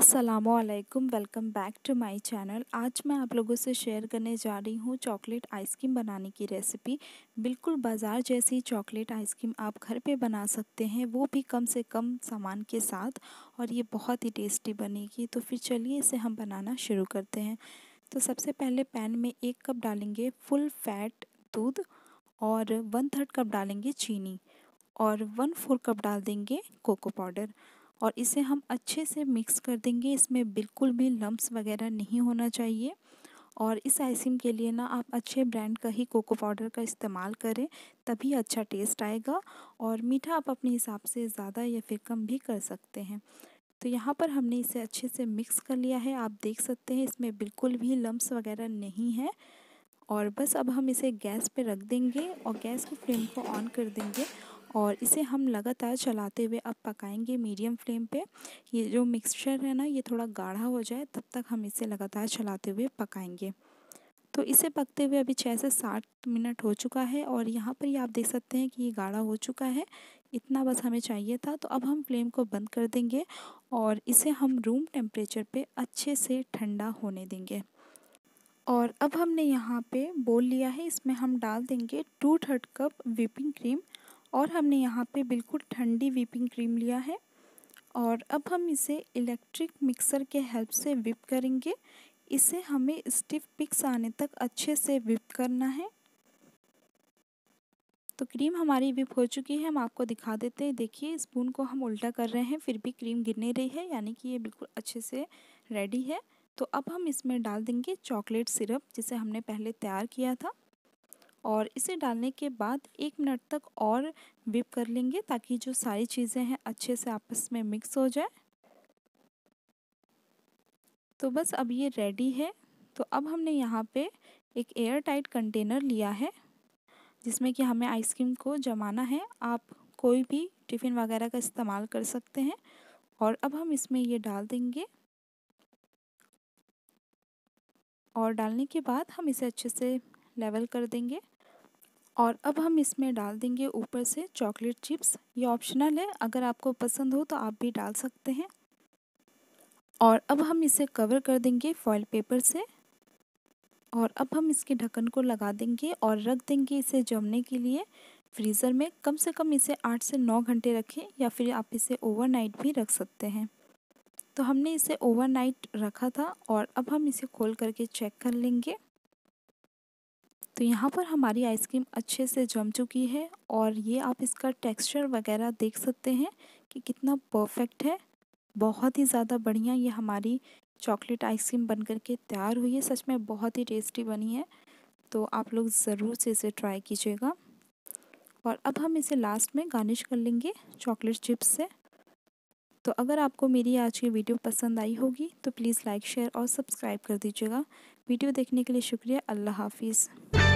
असलकम welcome back to my channel आज मैं आप लोगों से शेयर करने जा रही हूँ चॉकलेट आइसक्रीम बनाने की रेसिपी बिल्कुल बाज़ार जैसी चॉकलेट आइसक्रीम आप घर पे बना सकते हैं वो भी कम से कम सामान के साथ और ये बहुत ही टेस्टी बनेगी तो फिर चलिए इसे हम बनाना शुरू करते हैं तो सबसे पहले पैन में एक कप डालेंगे फुल फैट दूध और वन थर्ड कप डालेंगे चीनी और वन फोर कप डाल देंगे कोको पाउडर और इसे हम अच्छे से मिक्स कर देंगे इसमें बिल्कुल भी लम्ब्स वगैरह नहीं होना चाहिए और इस आइसिंग के लिए ना आप अच्छे ब्रांड का ही कोको पाउडर का इस्तेमाल करें तभी अच्छा टेस्ट आएगा और मीठा आप अपने हिसाब से ज़्यादा या फिर कम भी कर सकते हैं तो यहाँ पर हमने इसे अच्छे से मिक्स कर लिया है आप देख सकते हैं इसमें बिल्कुल भी लम्ब्स वगैरह नहीं है और बस अब हम इसे गैस पे रख देंगे और गैस की फ्लेम को ऑन कर देंगे और इसे हम लगातार चलाते हुए अब पकाएंगे मीडियम फ्लेम पे ये जो मिक्सचर है ना ये थोड़ा गाढ़ा हो जाए तब तक हम इसे लगातार चलाते हुए पकाएंगे तो इसे पकते हुए अभी छः से सात मिनट हो चुका है और यहाँ पर ही आप देख सकते हैं कि ये गाढ़ा हो चुका है इतना बस हमें चाहिए था तो अब हम फ्लेम को बंद कर देंगे और इसे हम रूम टेम्परेचर पर अच्छे से ठंडा होने देंगे और अब हमने यहाँ पे बोल लिया है इसमें हम डाल देंगे two third cup whipping cream और हमने यहाँ पे बिल्कुल ठंडी व्हीपिंग क्रीम लिया है और अब हम इसे इलेक्ट्रिक मिक्सर के हेल्प से विप करेंगे इसे हमें स्टिफ पिक्स आने तक अच्छे से विप करना है तो क्रीम हमारी विप हो चुकी है हम आपको दिखा देते हैं देखिए स्पून को हम उल्टा कर रहे हैं फिर भी क्रीम गिर नहीं रही है यानी कि ये बिल्कुल अच्छे से रेडी है तो अब हम इसमें डाल देंगे चॉकलेट सिरप जिसे हमने पहले तैयार किया था और इसे डालने के बाद एक मिनट तक और विप कर लेंगे ताकि जो सारी चीज़ें हैं अच्छे से आपस में मिक्स हो जाए तो बस अब ये रेडी है तो अब हमने यहाँ पे एक एयर टाइट कंटेनर लिया है जिसमें कि हमें आइसक्रीम को जमाना है आप कोई भी टिफ़िन वगैरह का इस्तेमाल कर सकते हैं और अब हम इसमें ये डाल देंगे और डालने के बाद हम इसे अच्छे से लेवल कर देंगे और अब हम इसमें डाल देंगे ऊपर से चॉकलेट चिप्स ये ऑप्शनल है अगर आपको पसंद हो तो आप भी डाल सकते हैं और अब हम इसे कवर कर देंगे फॉइल पेपर से और अब हम इसके ढक्कन को लगा देंगे और रख देंगे इसे जमने के लिए फ्रीज़र में कम से कम इसे आठ से नौ घंटे रखें या फिर आप इसे ओवरनाइट भी रख सकते हैं तो हमने इसे ओवरनाइट रखा था और अब हम इसे खोल करके चेक कर लेंगे तो यहाँ पर हमारी आइसक्रीम अच्छे से जम चुकी है और ये आप इसका टेक्सचर वगैरह देख सकते हैं कि कितना परफेक्ट है बहुत ही ज़्यादा बढ़िया ये हमारी चॉकलेट आइसक्रीम बन के तैयार हुई है सच में बहुत ही टेस्टी बनी है तो आप लोग ज़रूर से इसे ट्राई कीजिएगा और अब हम इसे लास्ट में गार्निश कर लेंगे चॉकलेट चिप्स से तो अगर आपको मेरी आज की वीडियो पसंद आई होगी तो प्लीज़ लाइक शेयर और सब्सक्राइब कर दीजिएगा वीडियो देखने के लिए शुक्रिया अल्लाह हाफिज़